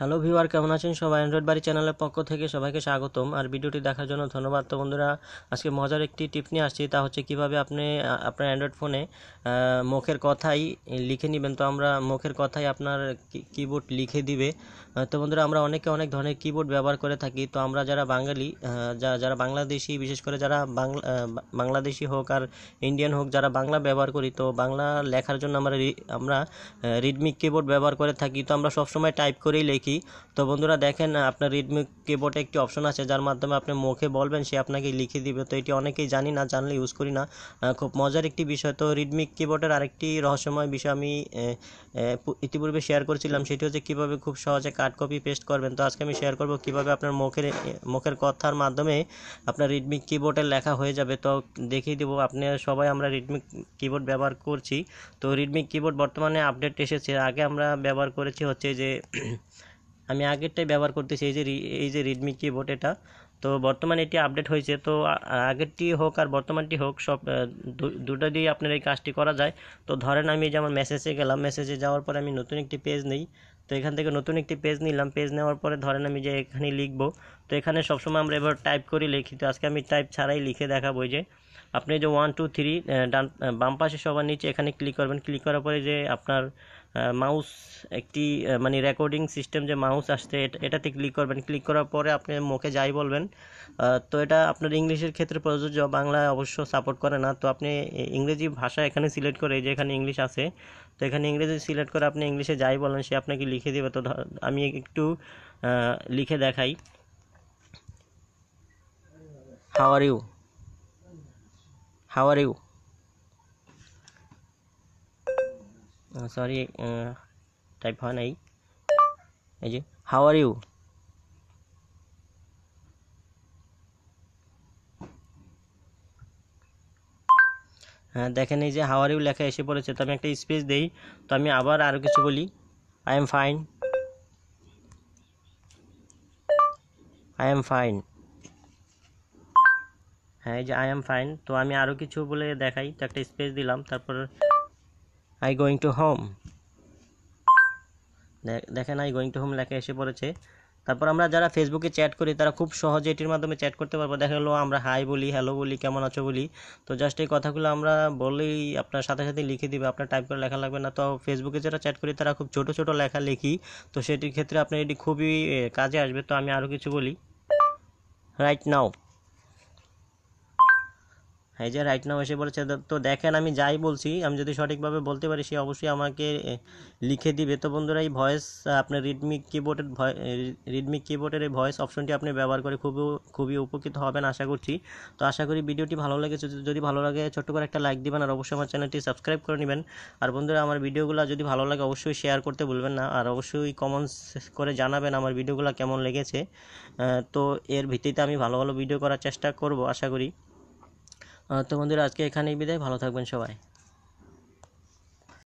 hello viewer কেমন আছেন সবাই অ্যান্ড্রয়েড বাড়ি চ্যানেলের পক্ষ থেকে সবাইকে স্বাগতম আর ভিডিওটি দেখার জন্য ধন্যবাদ তো বন্ধুরা আজকে মজার একটি টিপ নিয়ে আসছি তা হচ্ছে কিভাবে আপনি আপনার অ্যান্ড্রয়েড ফোনে মুখের কথাই লিখে নেবেন তো আমরা মুখের কথাই আপনার কিবোর্ড লিখে দিবে তো বন্ধুরা আমরা অনেকে অনেক ধরনের কিবোর্ড ব্যবহার করে থাকি তো আমরা যারা বাঙালি যারা বাংলাদেশি বিশেষ করে যারা বাংলা বাংলাদেশি হোক আর ইন্ডিয়ান হোক যারা বাংলা ব্যবহার করি তো বাংলা লেখার জন্য আমরা আমরা রিদমিক কিবোর্ড ব্যবহার করে থাকি তো আমরা সবসময় টাইপ করেই লিখি কি তো বন্ধুরা দেখেন আপনার রেডমি কিবোর্ডে একটি অপশন আছে যার মাধ্যমে আপনি মুখে বলবেন সে আপনাকে লিখে দিবে তো এটি অনেকেই জানি না জানলে ইউজ করি না খুব মজার একটি বিষয় তো রেডমি কিবোর্ডের আরেকটি রহস্যময় বিষয় আমি ইতিপূর্বে শেয়ার করেছিলাম সেটি হচ্ছে কীভাবে খুব সহজে কাট কপি পেস্ট করবেন তো আজকে আমি শেয়ার করব কিভাবে আপনার মুখের মুখের কথার মাধ্যমে আপনার রেডমি কিবোর্ডে লেখা হয়ে যাবে তো দেখিয়ে দেবো আপনি সবাই আমরা রেডমি কিবোর্ড ব্যবহার করছি তো রেডমি কিবোর্ড বর্তমানে আপডেট এসেছে আগে আমরা ব্যবহার করেছি হচ্ছে যে আমি আগেরটাই ব্যবহার করতেছি এই যে এই যে রিডমি কিবোর্ড এটা তো বর্তমানে এটি আপডেট হয়েছে তো আগেরটি হোক আর বর্তমানটি হোক সব দুটো দিয়ে আপনার এই কাজটি করা যায় তো ধরেন আমি যে আমার মেসেজে গেলাম মেসেজে যাওয়ার পরে আমি নতুন একটি পেজ নিই তো এখান থেকে নতুন একটি পেজ নিলাম পেজ নেওয়ার পরে ধরেন আমি যে এখানে লিখব তো এখানে সবসময় আমরা এবার টাইপ করি লিখি তো আজকে আমি টাইপ ছাড়াই লিখে দেখাবো যে আপনি যে ওয়ান টু থ্রি ডান বাম পাশে সবার নিচে এখানে ক্লিক করবেন ক্লিক করার পরে যে আপনার মাউস একটি মানে রেকর্ডিং সিস্টেম যে মাউস আসছে এটাতে ক্লিক করবেন ক্লিক করার পরে আপনি মুখে যাই বলবেন তো এটা আপনার ইংলিশের ক্ষেত্রে প্রযোজ্য বাংলায় অবশ্য সাপোর্ট করে না তো আপনি ইংরেজি ভাষা এখানে সিলেক্ট করে যেখানে ইংলিশ আছে তো এখানে ইংরেজি সিলেক্ট করে আপনি ইংলিশে যাই বলেন সে আপনাকে লিখে দেবে তো আমি একটু লিখে দেখাই how are you how are you sorry type হয় নাই এই যে হাউ আর ইউ হ্যাঁ দেখেন এই যে হাওয়ার ইউ লেখা এসে পড়েছে তো আমি একটা স্পেস দেই তো আমি আবার আরও কিছু বলি I am fine I am fine হ্যাঁ এই যে আই এম ফাইন তো আমি আরও কিছু বলে দেখাই তো একটা স্পেস দিলাম তারপর আই গোয়িং টু হোম দেখেন আই গোয়িং টু হোম লেখা এসে পড়েছে তারপর আমরা যারা ফেসবুকে চ্যাট করি তারা খুব সহজে এটির মাধ্যমে চ্যাট করতে পারবো দেখা গেলো আমরা হাই বলি হ্যালো বলি কেমন আছো বলি তো জাস্ট এই কথাগুলো আমরা বললেই আপনার সাথে সাথে লিখে দিবে আপনার টাইপ করে লেখা লাগবে না তো ফেসবুকে যারা চ্যাট করি তারা খুব ছোট ছোট লেখা লিখি তো সেটির ক্ষেত্রে আপনার এটি খুবই কাজে আসবে তো আমি আরও কিছু বলি রাইট নাও এই যে রাইট নাও এসে পড়েছে তো দেখেন আমি যাই বলছি আমি যদি সঠিকভাবে বলতে পারি সে অবশ্যই আমাকে লিখে দিবে তো বন্ধুরা এই ভয়েস আপনার রিডমিক কিবোর্ডের রিডমি কিবোর্ডের এই ভয়েস অপশনটি আপনি ব্যবহার করে খুব খুবই উপকৃত হবেন আশা করছি তো আশা করি ভিডিওটি ভালো লাগে যদি ভালো লাগে ছোট্ট করে একটা লাইক দিবেন আর অবশ্যই আমার চ্যানেলটি সাবস্ক্রাইব করে নেবেন আর বন্ধুরা আমার ভিডিওগুলো যদি ভালো লাগে অবশ্যই শেয়ার করতে ভুলবেন না আর অবশ্যই কমেন্টস করে জানাবেন আমার ভিডিওগুলো কেমন লেগেছে তো এর ভিত্তিতে আমি ভালো ভালো ভিডিও করার চেষ্টা করব আশা করি তো বন্ধুরা আজকে এখানেই বিদায় ভালো থাকবেন সবাই